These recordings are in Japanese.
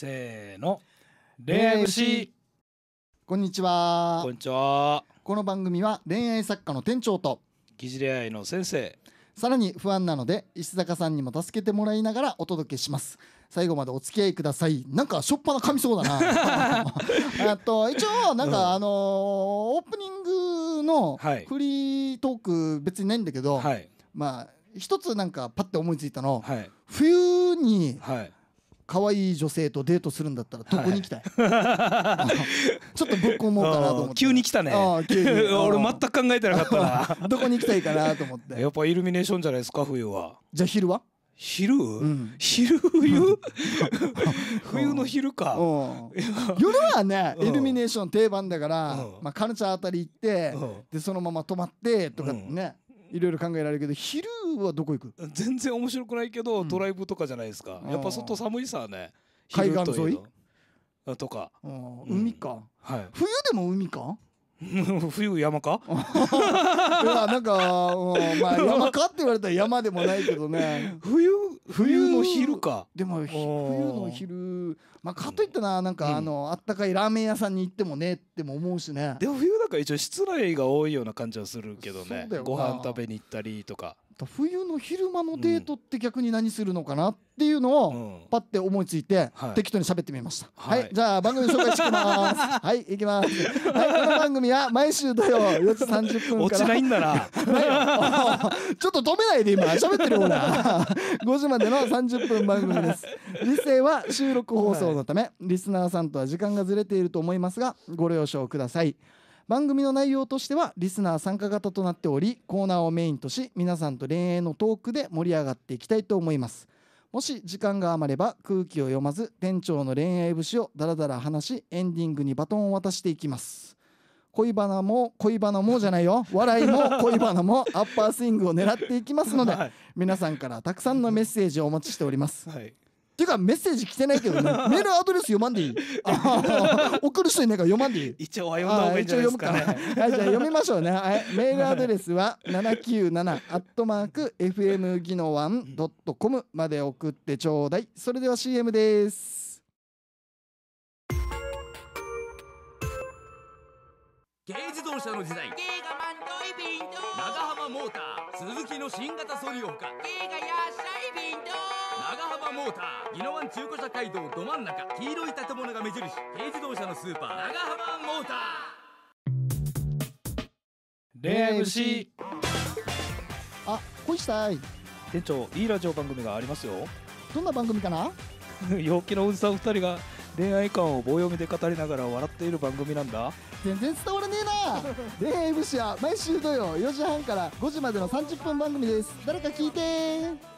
せーの恋愛節こんにちはこんにちはこの番組は恋愛作家の店長と疑似恋愛の先生さらに不安なので石坂さんにも助けてもらいながらお届けします最後までお付き合いくださいなんかしょっぱな噛みそうだなえっ と一応なんか、うん、あのー、オープニングのフリートーク別にないんだけど、はい、まあ一つなんかパッて思いついたの、はい、冬に、はい可愛い女性とデートするんだったらどこに行きたい、はい、ちょっとぶっ込もうかなと思って急に来たねあ 俺全く考えてなかったな どこに行きたいかなと思ってやっぱイルミネーションじゃないですか冬はじゃあ昼は昼、うん、昼冬 冬の昼か、夜はね、イルミネーション定番だから、まあ、カルチャーあたり行って、でそのまま泊まってとかね、いろいろ考えられるけど昼はどこ行く全然面白くないけど、ドライブとかじゃないですかやっぱ外寒いさね海岸沿いとか、海か、はい、冬でも海か 冬山か いやなんか、うまあ山かって言われたら山でもないけどね 冬冬の昼かでも冬の昼まあかといってななんか、あのあったかいラーメン屋さんに行ってもねっても思うしねでも冬だから一応室内が多いような感じはするけどねご飯食べに行ったりとかった冬の昼間のデートって逆に何するのかなっていうのをパッて思いついて、適当に喋ってみました、はい、はい、じゃあ番組紹介してきます はい行きます、はい、この番組は毎週土曜4時30分から落ちななちょっと止めないで今喋ってるよう5時までの30分番組です実勢は収録放送のため、リスナーさんとは時間がずれていると思いますがご了承ください番組の内容としてはリスナー参加型となっておりコーナーをメインとし皆さんと恋愛のトークで盛り上がっていきたいと思いますもし時間が余れば空気を読まず店長の恋愛節をダラダラ話しエンディングにバトンを渡していきます恋バナも恋バナもじゃないよ笑いも 恋バナもアッパースイングを狙っていきますので、皆さんからたくさんのメッセージをお待ちしております、はいていうかメッセージ来てないけどね メールアドレス読まんでいい 送る人いないから読まんでいい一応は読んだ方がいいんじゃないですか、ね、はいじゃあ読みましょうね、はい、メールアドレスは797アットマーク FM 技能ワンドットコムまで送ってちょうだいそれでは CM です軽自動車の時代長浜モーター鈴木の新型ソリオほか軽がやっしゃいーモーター宜野湾中古車街道ど真ん中黄色い建物が目印軽自動車のスーパー長浜モーター恋愛節あ恋したい店長いいラジオ番組がありますよどんな番組かな 陽気のおじさん2人が恋愛観を棒読みで語りながら笑っている番組なんだ全然伝わらねえな恋愛節は毎週土曜4時半から5時までの30分番組です誰か聞いて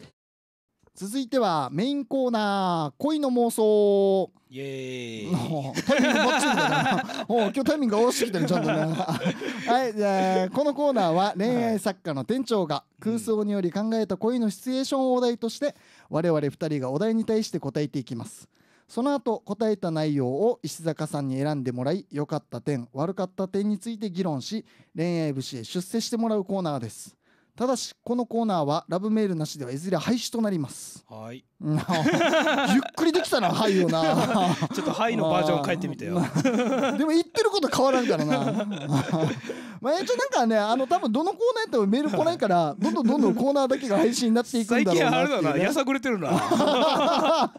続いてはメインコーナー恋の妄想イエーイタイミングバッチリだな 今日タイミングが多すぎてるちゃんとね はいじゃあこのコーナーは恋愛作家の店長が空想により考えた恋のシチュエーションをお題として我々2人がお題に対して答えていきますその後答えた内容を石坂さんに選んでもらい良かった点悪かった点について議論し恋愛節へ出世してもらうコーナーですただしこのコーナーはラブメールなしではいずれ廃止となりますはい ゆっくりできたな「はい」よ なちょっと「はい」のバージョン書いてみたよ でも言ってること変わらんからなまあ、一応なんかね、あの、多分どのコーナーやってもメール来ないから、どんどんどんどんコーナーだけが配信になっていくんだろうな、ね、最近あれだな、やさぐれてるな。あ、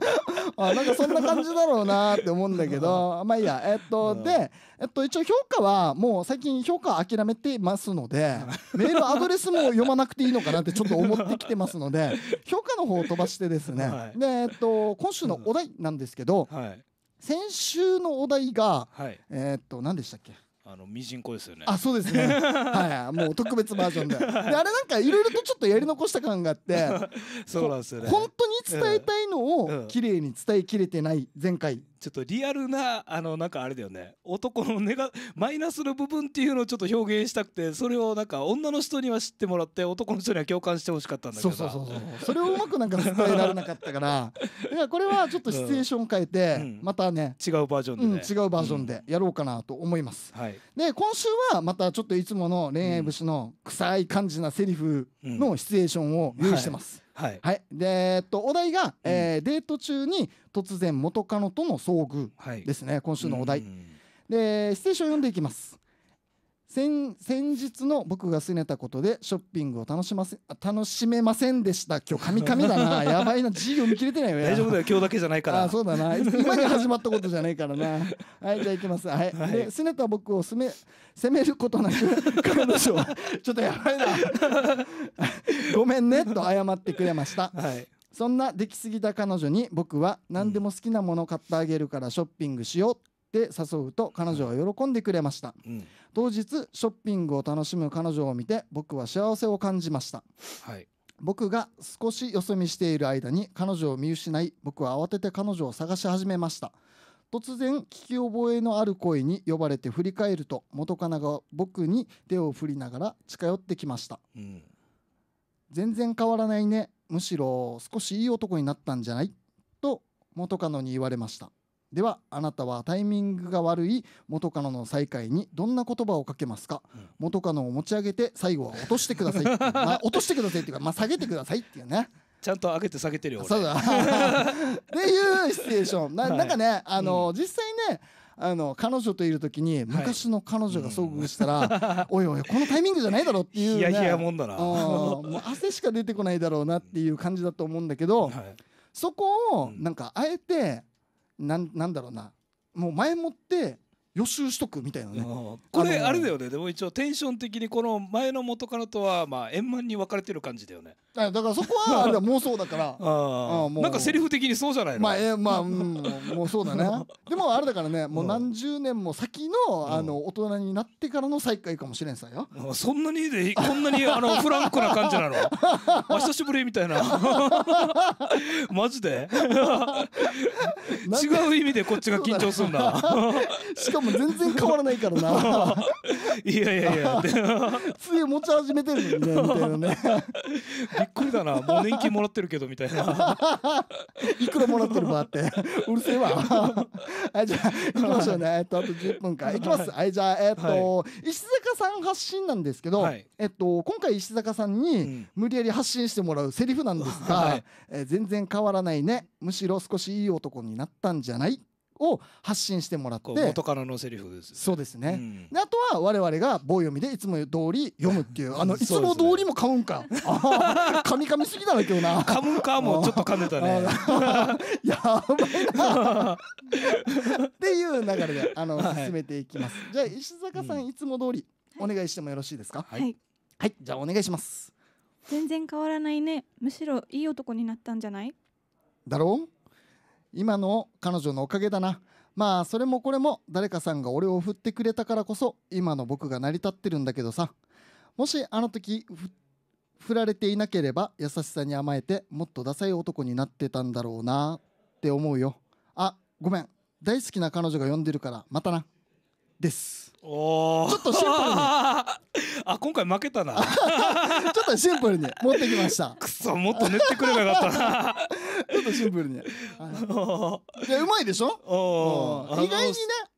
なんかそんな感じだろうなって思うんだけど、まあいいや、えっと、で、えっと、一応評価は、もう最近評価諦めてますので、メールアドレスも読まなくていいのかなってちょっと思ってきてますので、評価の方を飛ばしてですね、はい、で、えっと、今週のお題なんですけど、はい、先週のお題が、はい、えっと、何でしたっけあのミジンコですよねあそうですねはいもう特別バージョンでであれなんかいろいろとちょっとやり残した感があって そうなんですよね本当に伝えたいのを綺麗に伝えきれてない前回ちょっとリアルな、あの、なんかあれだよね。男のネガ、マイナスの部分っていうのをちょっと表現したくて、それをなんか女の人には知ってもらって、男の人には共感してほしかったんだけど。そうそうそうそれをうまくなんか伝えられなかったから、いや、これはちょっとシチュエーション変えて、うん、またね、違うバージョンで、ねうん、違うバージョンでやろうかなと思います。はい、で、今週はまたちょっといつもの恋愛節の臭い感じなセリフのシチュエーションを用意してます。はいはい、はい、でえっとお題が、うん、えー、デート中に突然元カノとの遭遇ですね、はい、今週のお題、うん、でステーション読んでいきます先日の僕が拗ねたことでショッピングを楽しませ楽しめませんでした今日カミカミだな やばいな字読み切れてないよ大丈夫だよ今日だけじゃないからあそうだな今に始まったことじゃないからな はいじゃあいきますはい、はい、で拗ねた僕を責め責めることなく彼女は ちょっとやばいなごめんねと謝ってくれました、はいそんな出来すぎた彼女に僕は何でも好きなもの買ってあげるからショッピングしようって誘うと彼女は喜んでくれました、うん当日ショッピングを楽しむ彼女を見て僕は幸せを感じました、はい、僕が少しよそ見している間に彼女を見失い僕は慌てて彼女を探し始めました突然聞き覚えのある声に呼ばれて振り返ると元カノが僕に手を振りながら近寄ってきました、うん、全然変わらないねむしろ少しいい男になったんじゃないと元カノに言われましたではあなたはタイミングが悪い元カノの再会にどんな言葉をかけますか、うん、元カノを持ち上げて最後は落としてください まあ、落としてくださいっていうか、まあ、下げてくださいっていうねちゃんと上げて下げてるよそうだ っていうシチュエーションなはい、なんかねあの、うん、実際ねあの彼女といる時に昔の彼女が遭遇したら、はいうん、おいおいこのタイミングじゃないだろっていう、ね、いやいやもんだなもう汗しか出てこないだろうなっていう感じだと思うんだけど、はい、そこをなんかあえてなんなんだろうなもう前もって予習しとくみたいなねこれあれだよねでも一応テンション的にこの前の元カノとはまあ円満に分かれてる感じだよねだからそこは あれは妄想だからああなんかセリフ的にそうじゃないのまあ、えー、まあ、うん、もうそうだねでもあれだからねもう何十年も先のうん、あの大人になってからの再会かもしれんさよ、うん、そんなにでこんなにあのフランクな感じなの 久しぶりみたいな マジで違う意味でこっちが緊張すんな、しかも全然変わらないからないやいやいやつい持ち始めてるのねみたいなねびっくりだなもう年金もらってるけどみたいな いくらもらってるかってうるせえわ はいじゃあ行きましょうねえっとあと10分かいきますはいじゃあえっと、はい、石坂さん発信なんですけど、はい、えっと今回石坂さんに無理やり発信してもらうセリフなんですが、はい、え全然変わらないねむしろ少しいい男になったんじゃないを発信してもらって元からのセリフです、そうですね、うん、あとは我々が棒読みでいつも通り読むっていうあのいつも通りも噛むんか、ね、噛み噛みすぎだな今日な噛むんかもちょっと噛んでたね やばいなっていう流れであの、はい、進めていきますじゃあ石坂さん、うん、いつも通りお願いしてもよろしいですかはい、はい、じゃあお願いします全然変わらないねむしろいい男になったんじゃないだろう今の彼女のおかげだなまあそれもこれも誰かさんが俺を振ってくれたからこそ今の僕が成り立ってるんだけどさもしあの時振られていなければ優しさに甘えてもっとダサい男になってたんだろうなって思うよあごめん大好きな彼女が呼んでるからまたなですおちょっとシンプルに あ今回負けたな ちょっとシンプルに持ってきました くそもっと練ってくればよかったなちょっとシンプルに。はい や、うまいでしょ意外にね。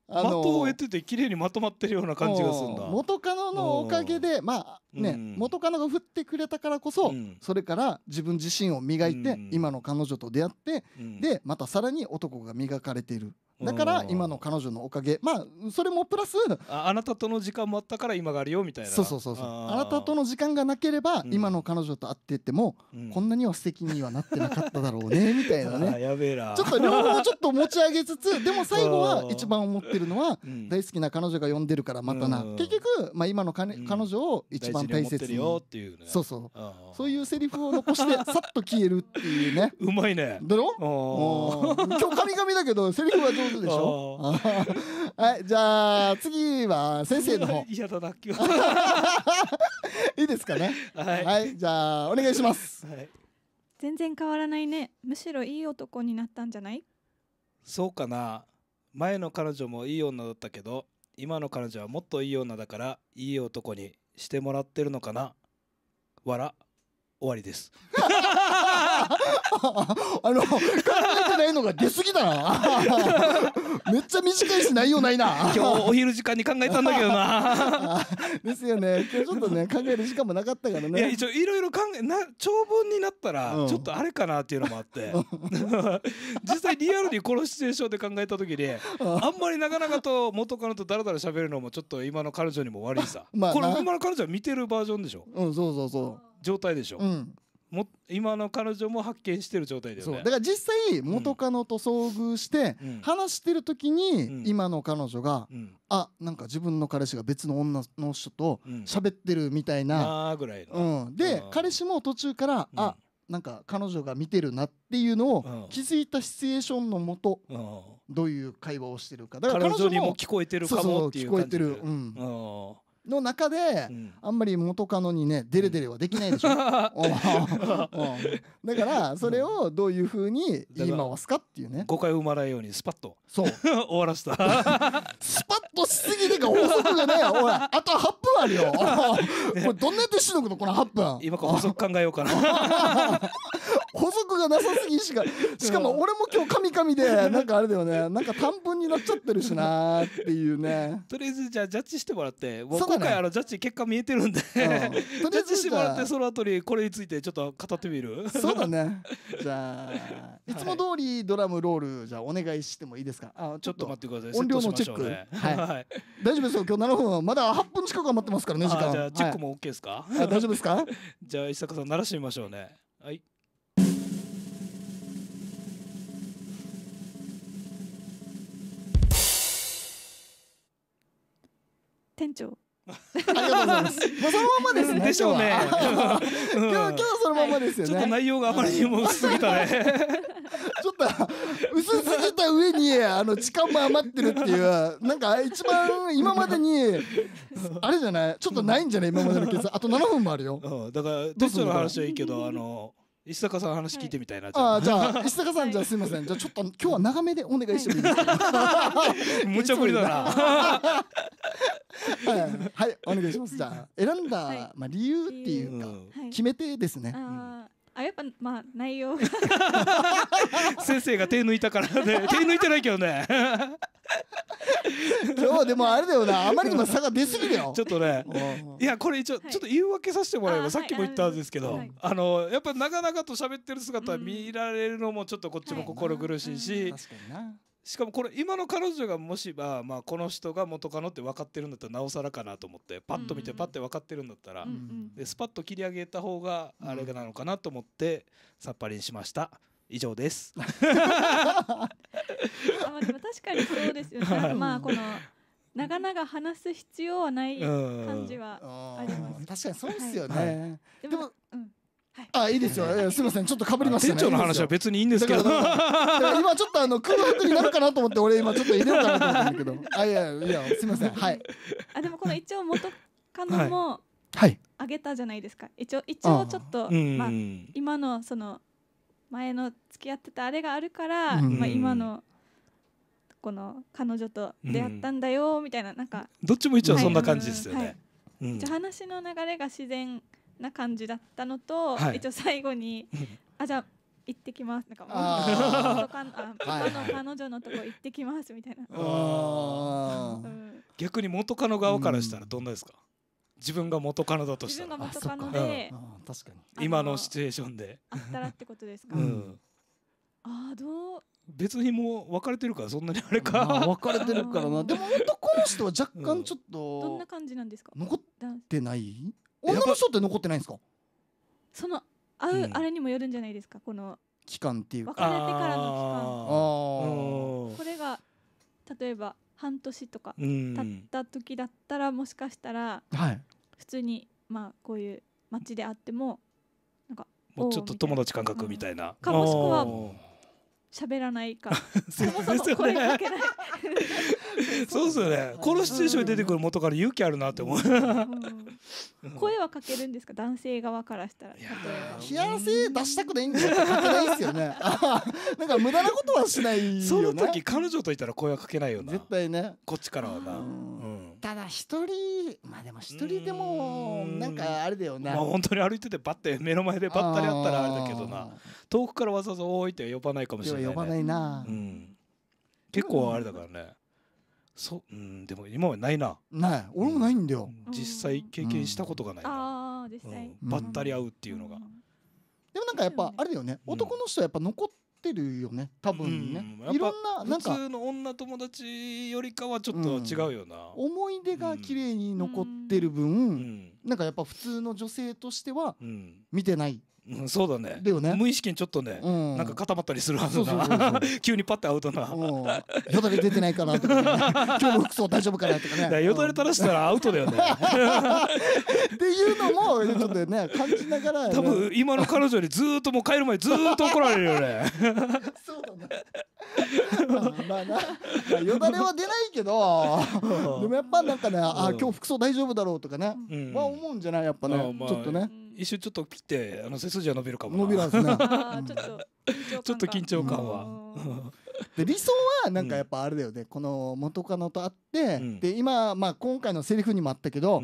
あ的のを得てて綺麗にまとまってるような感じがするんだ。元カノのおかげでまあね、元カノが振ってくれたからこそ、それから自分自身を磨いて、今の彼女と出会って、でまたさらに男が磨かれているだから今の彼女のおかげまあそれもプラスあなたとの時間もあったから今があるよみたいなそうそうそうそうあなたとの時間がなければ今の彼女と会ってても、こんなには素敵にはなってなかっただろうね みたいなねやべえなちょっと両方ちょっと持ち上げつつ でも最後は一番思ってるのは、大好きな彼女が呼んでるからまたな、結局、まあ、今のか、ね彼女を一番大切にそうそうそういうセリフを残して さっと消えるっていうねうまいねだろも今日神々だけどセリフは上手でしょ はいじゃあ次は先生の方嫌だな今日いいですかね、はい、はい、じゃあお願いします、はい、全然変わらないねむしろいい男になったんじゃないそうかな前の彼女もいい女だったけど今の彼女はもっといい女だからいい男にしてもらってるのかな笑、終わりです あの考えてないのが出過ぎだな めっちゃ短いし内容ないな今日お昼時間に考えたんだけどな ですよね今日ちょっとね考える時間もなかったからねいや一応いろいろ考えな長文になったらちょっとあれかなっていうのもあって、実際リアルにこのシチュエーションで考えた時にあんまりなかなかと元カノとだらだら喋るのもちょっと今の彼女にも悪いさ、まあ、これ今の彼女は見てるバージョンでしょうんそうそうそう状態でしょ、うん、も今の彼女も発見してる状態だよねだから実際元カノと遭遇して話してる時に今の彼女が、うん、あなんか自分の彼氏が別の女の人と喋ってるみたいな、ぐらいの、うん、で彼氏も途中から「あなんか彼女が見てるなっていうのを気づいたシチュエーションのもと、どういう会話をしてるかだから彼女にも聞こえてるかもっていう聞こえてる、うん、の中で、うん、あんまり元カノにねデレデレはできないでしょ、うん、だからそれをどういうふうに言い回すかっていうね誤解を生まないようにスパッとそう 終わらせた スパッとしすぎてか法則じがねおいあとは8分あるよこれどんなやってしのくのこの8分今から法則考えようかな補足がなさすぎしか しかも俺も今日カミカミでなんかあれだよねなんか短文になっちゃってるしなーっていうね とりあえずじゃあジャッジしてもらってもう今回あのジャッジ結果見えてるんで、うん、ジャッジしてもらってその後にこれについてちょっと語ってみるそうだね じゃあいつも通りドラムロールじゃあお願いしてもいいですかあちょっと待ってください音量のチェック、ね、はい、はい、大丈夫ですよ今日7分まだ8分近く余ってますからね時間じゃあチェックも OK ですか、はい、大丈夫ですかじゃあ石坂さん鳴らしてみましょうねはい店長ありがとうございます。もうそのままですね。でしょうね。今日、今日そのままですよね。はい、内容があまりにも薄すぎたね。ちょっと薄すぎた上にあの時間も余ってるっていうなんか一番今までにあれじゃないちょっとないんじゃない今までのケースあと7分もあるよ、だからテストの話はいいけどあの石坂さん話聞いてみたいな、ああじゃあ石坂さんじゃあすみませんじゃあちょっと今日は長めでお願いしてもいいですか 無茶ぶりだなはい、はい、お願いしますじゃあ選んだ、まあ、理由っていうか、決め手ですね、あやっぱまあ内容 先生が手抜いたからね 手抜いてないけどね今日でもあれだよなあまりにも差が出すぎるよちょっとねいやこれ一応、ちょっと言い訳させてもらえばさっきも言ったんですけど、はい、あのやっぱなかなかと喋ってる姿見られるのもちょっとこっちも心苦しいし、はいしかもこれ今の彼女がもしば、まあ、この人が元カノって分かってるんだったらなおさらかなと思ってパッと見てパッて分かってるんだったら、うんうん、でスパッと切り上げた方があれなのかなと思ってさっぱりにしました。以上です あでも確かにそうですよね。まあこの長々話す必要はない感じはあります。確かにそうですよね。はい、でもあいいですよ。すみません、ちょっとぶりました、ね、店長の話は別にいいんですけど。今ちょっとあの空白になるかなと思って、俺今ちょっと入れようかなと思ったんだけど。あいやいやすみません。はい。あでもこの一応元カノもあげたじゃないですか。一応一応ちょっとまあ今のその前の付き合ってたあれがあるから、まあ今の。この彼女と出会ったんだよみたいな、なんかどっちも一応そんな感じですよね。じゃ話の流れが自然な感じだったのと、はい、一応最後に あじゃあ行ってきますなんかああパパの彼女のとこ行ってきますみたいな、うん、逆に元カノ側からしたらどんなですか、自分が元カノだとしたら自分が元カノで、確かに今のシチュエーションであったらってことですか、うん、ああどう別にもう別れてるからそんなにあれか、まあ、別れてるからなでも男の人は若干ちょっと、うん、どんな感じなんですか残ってない女の人って残ってないんですかそのあ,、うあれにもよるんじゃないですかこの期間っていうか別れてからの期間これが例えば半年とか経った時だったらもしかしたら、普通にまあこういう街であってもなんかもうちょっと友達感覚みたいな、かもしくは喋らないか そもそも声かけないそうですよねこのシチュエーションで出てくる元から勇気あるなって思う、声はかけるんですか男性側からしたら冷や汗出したくないんだよないですよね なんか無駄なことはしない、ね、その時彼女といたら声はかけないよな絶対ねこっちからはな、ただ一人まあでも一人でもなんかあれだよねまあ本当に歩いててバッて目の前でばったりあったらあれだけどな遠くからわざわざ「おい」って呼ばないかもしれない呼ばないな、うん、結構あれだからねそうんでも今はないなない俺もないんだよ、実際経験したことがないな、ばったり会うっていうのが、でもなんかやっぱあれだよね、男の人はやっぱ残ってるよね多分ね、いろんななんか普通の女友達よりかはちょっと違うよな、思い出が綺麗に残ってる分、うなんかやっぱ普通の女性としては見てない、うん、そうだね。だよね。無意識にちょっとね、うん、なんか固まったりするはずな。急にパッてアウトな。よだれ出てないかなとか、ね、今日の服装大丈夫かなとかね。かよだれ垂らしたらアウトだよね。っていうのも、ちょっとね、感じながら、ね。多分、今の彼女にずっともう帰る前ずっと怒られるよね。そうだね。まあな、まあ、よだれは出ないけど、でもやっぱなんかね、あ、今日服装大丈夫だろうとかね、は、うんまあ、思うんじゃないやっぱね、ちょっとね。一瞬ちょっと切ってあの背筋は伸びるかも伸びるんですね ちょっと緊張感は、で理想はなんかやっぱあれだよね、この元カノと会って、で今、まあ、今回のセリフにもあったけど、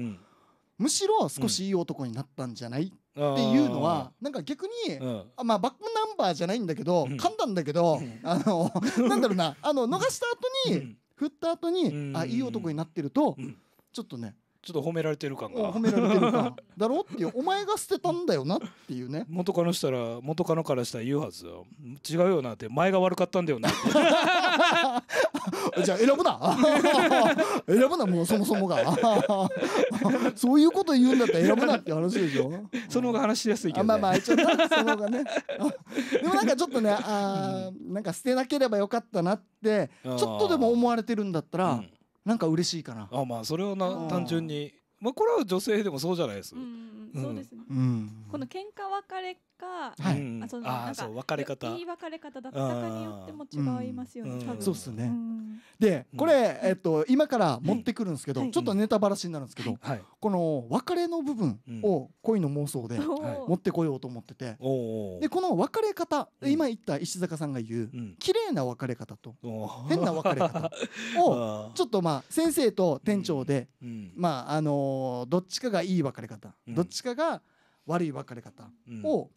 むしろ少しいい男になったんじゃない、っていうのはなんか逆に、あまあ、バックナンバーじゃないんだけど、噛んだんだけど、あの なんだろうなあの逃した後に、振った後に、あいい男になってると、ちょっとねちょっと褒められてる感が褒められてる感だろうっていうお前が捨てたんだよなっていうね 元カノしたら元カノからしたら言うはずよ違うよなって前が悪かったんだよな じゃあ選ぶな 選ぶなもうそもそもがそういうこと言うんだったら選ぶなって話でしょその方が話しやすいけど、ね、まあまあ一応その方がねでもなんかちょっとねあ、うん、なんか捨てなければよかったなってちょっとでも思われてるんだったら、うんなんか嬉しいかなあまあそれはな単純にまあこれは女性でもそうじゃないです、うん、そうですね、この喧嘩別れか、はい、あそのなんか別れ方いい別れ方だったかによっても違いますよね。そうですね。でこれ、えっと今から持ってくるんですけど、ちょっとネタばらしになるんですけど、この別れの部分を恋の妄想で持ってこようと思ってて、でこの別れ方、今言った石坂さんが言う、うん、綺麗な別れ方と変な別れ方を ちょっとまあ先生と店長で、まああのどっちかがいい別れ方、どっちかが悪い別れ方を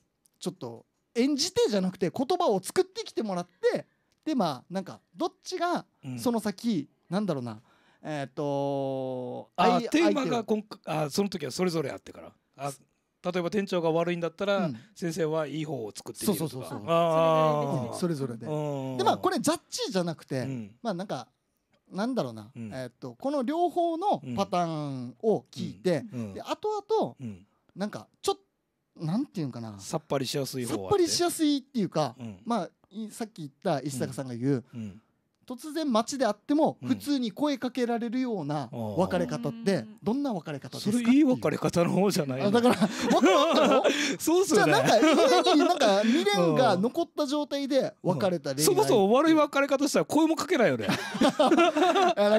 ちょっと演じてじゃなくて言葉を作ってきてもらってでまあなんかどっちがその先、うん、なんだろうなえっ、ー、とあテーマが今あその時はそれぞれあってからあ例えば店長が悪いんだったら、先生はいい方を作っているとか、そうそうそうそうそれぞれで、でまあこれジャッジじゃなくて、うん、まあなんかなんだろうな、えー、っとこの両方のパターンを聞いて、うんうん、で後々、なんかちょっなんていうかなさっぱりしやすいさっぱりしやすいっていうか、まあさっき言った石坂さんが言う、突然街であっても普通に声かけられるような別れ方ってどんな別れ方ですか、うん、それいい別れ方の方じゃないだからっ そうすよねなんか意なんか未練が残った状態で別れたり、うん、そもそも悪い別れ方したら声もかけないよね だ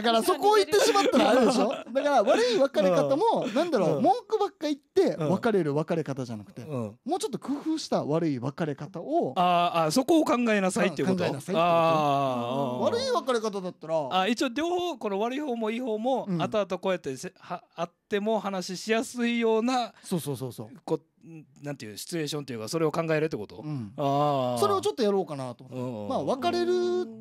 からそこを言ってしまったらあれでしょ だから悪い別れ方もなんだろう文句ばっか言って別れる別れ方じゃなくてもうちょっと工夫した悪い別れ方をああそこを考えなさいっていうこと悪いい別れ方だったらあ一応両方この悪い方もいい方も、うん、後々こうやってはあっても話しやすいようなそうそうそうそうなんていうシチュエーションていうかそれを考えるってこと、うん、あそれをちょっとやろうかなと思って、まあ別れる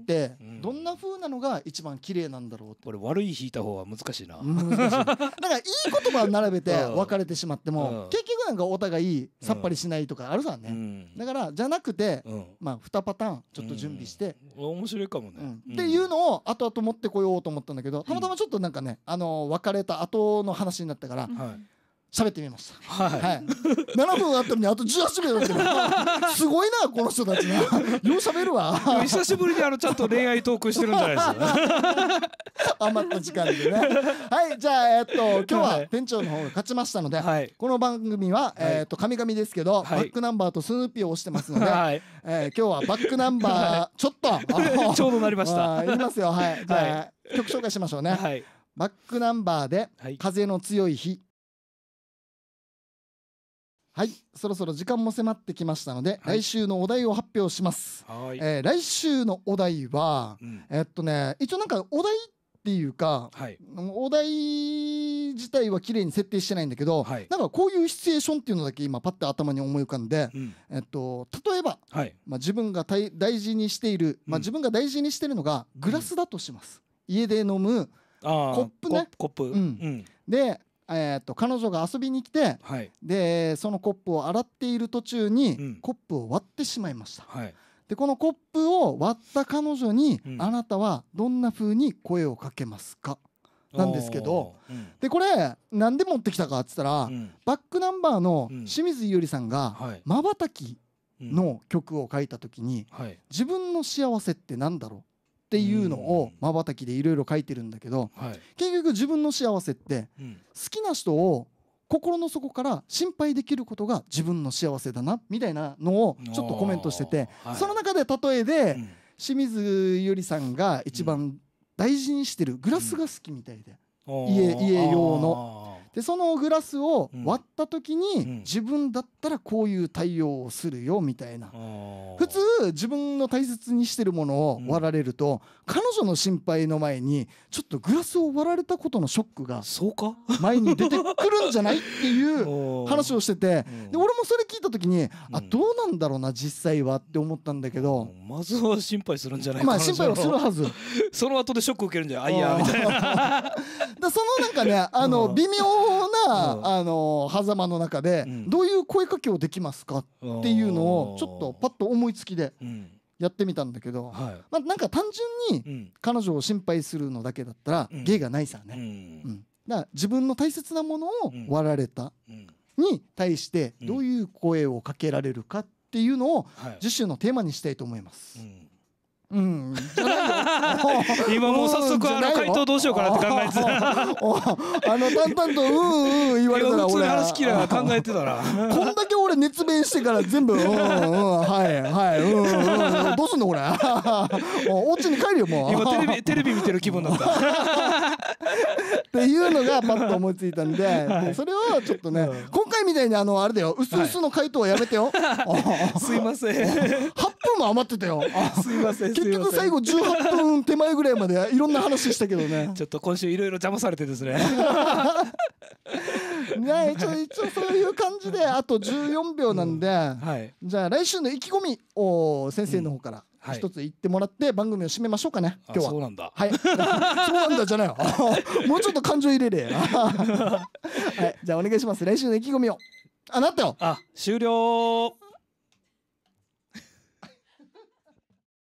ってどんなふうなのが一番綺麗なんだろうって、うん、俺悪い引いた方は難しいな、難しいだからいい言葉を並べて別れてしまっても、結局なんかお互いさっぱりしないとかあるさね、うん、だからじゃなくて、まあ2パターンちょっと準備して、面白いかもね、っていうのを後々持ってこようと思ったんだけどたまたまちょっとなんかねあの別れた後の話になったから、はい喋ってみます。はい。はい、分あったのにあと十八秒だった すごいなこの人たちな。よう喋るわ。久しぶりにあのちゃんと恋愛トークしてるんじゃないですか。余った時間でね。はいじゃあえっと今日は店長の方が勝ちましたので、はい、この番組は、えっと神々ですけど、はい、バックナンバーとスヌーピーを押してますので、はいえー、今日はバックナンバー、ちょっと ちょうどなりました。いきますよはい。じゃあ、曲紹介しましょうね。はい。バックナンバーではい、風の強い日。はいそろそろ時間も迫ってきましたので、はい、来週のお題を発表します、えー、来週のお題は、うん、えっとね一応なんかお題っていうか、はい、お題自体は綺麗に設定してないんだけど、はい、なんかこういうシチュエーションっていうのだけ今パッと頭に思い浮かんで、うん、えっと、例えば、まあ、自分が大事にしている、まあ、自分が大事にしてるのがグラスだとします、家で飲むコップねコップ、でえー、と彼女が遊びに来て、はい、でそのコップを洗っている途中に、うん、コップを割ってしまいました、はい、でこのコップを割った彼女に、うん、あなたはどんな風に声をかけますかなんですけど、うん、でこれ何で持ってきたかっつったら、バックナンバーの清水優里さんが「まばたき」の曲を書いた時に、自分の幸せって何だろうっていうのをまばたきでいろいろ書いてるんだけど、はい、結局自分の幸せって、好きな人を心の底から心配できることが自分の幸せだなみたいなのをちょっとコメントしてて、はい、その中で例えで、清水ゆりさんが一番大事にしてるグラスが好きみたいで、うん、家家用の。でそのグラスを割った時に、自分だったらこういう対応をするよみたいな、普通自分の大切にしてるものを割られると、彼女の心配の前にちょっとグラスを割られたことのショックが前に出てくるんじゃない っていう話をしててで俺もそれ聞いた時に、あどうなんだろうな実際はって思ったんだけど、まずは心配するんじゃないまあ心配はするはず その後でショック受けるんじゃあいやみたいな そのなんかねあの微妙な、あの狭間の中で、どういう声かけをできますかっていうのをちょっとパッと思いつきで。やってみたんだけど、まあ、なんか単純に彼女を心配するのだけだったら、芸がないさね、うんだから自分の大切なものを割られた、に対してどういう声をかけられるかっていうのを次週のテーマにしたいと思います。うん、今もう早速あの回答どうしようかなって考えてたあの淡々と「うんうん」言われたら俺話きら考えてたらこんだけ俺熱弁してから全部「うんうんはいはいうんうん、うん、どうすんのこれ」お家に帰るよもう今テレビテレビ見てる気分だったっていうのがパッと思いついたんで、はそれをちょっとね、今回みたいにあのあれだよ薄々の回答はやめてよ、はい、すいません八分も余ってたよ すいません 結局最後十八分手前ぐらいまでいろんな話したけどねちょっと今週いろいろ邪魔されてですねね、一応一応そういう感じであと十四秒なんで、はい、じゃあ来週の意気込みを先生の方から、はい、一つ言ってもらって番組を締めましょうかね今日はそうなんだはい そうなんだじゃない もうちょっと感情入れれ はいじゃあお願いします来週の意気込みをあなったよあ終了